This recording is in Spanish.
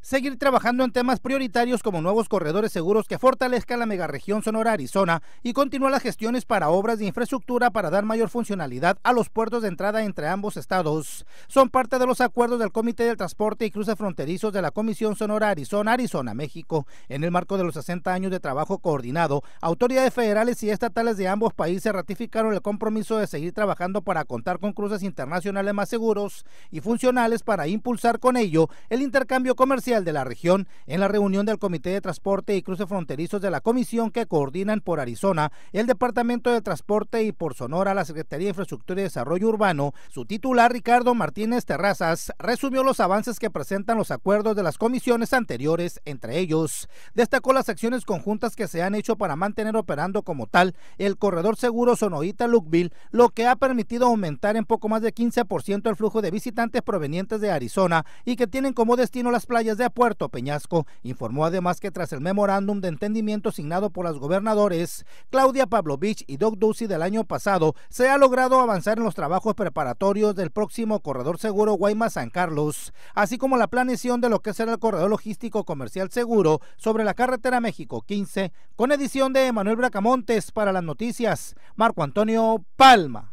seguir trabajando en temas prioritarios como nuevos corredores seguros que fortalezcan la megaregión Sonora Arizona y continuar las gestiones para obras de infraestructura para dar mayor funcionalidad a los puertos de entrada entre ambos estados. Son parte de los acuerdos del Comité del Transporte y Cruces Fronterizos de la Comisión Sonora Arizona, Arizona, México, en el marco de los 60 años de trabajo coordinado, autoridades federales y estatales de ambos países ratificaron el compromiso de seguir trabajando para contar con cruces internacionales más seguros y funcionales para impulsar con ello el intercambio comercial el de la región en la reunión del Comité de Transporte y Cruce Fronterizos de la Comisión que coordinan por Arizona el Departamento de Transporte y por Sonora la Secretaría de Infraestructura y Desarrollo Urbano, su titular Ricardo Martínez Terrazas resumió los avances que presentan los acuerdos de las comisiones anteriores, entre ellos destacó las acciones conjuntas que se han hecho para mantener operando como tal el corredor seguro Sonoita Lukeville, lo que ha permitido aumentar en poco más de 15% el flujo de visitantes provenientes de Arizona y que tienen como destino las playas de de Puerto Peñasco informó además que tras el memorándum de entendimiento signado por las gobernadores Claudia Pavlovich y Doc Ducey del año pasado, se ha logrado avanzar en los trabajos preparatorios del próximo corredor seguro Guaymas-San Carlos, así como la planeación de lo que será el corredor logístico comercial seguro sobre la carretera México 15, con edición de Manuel Bracamontes para las noticias, Marco Antonio Palma.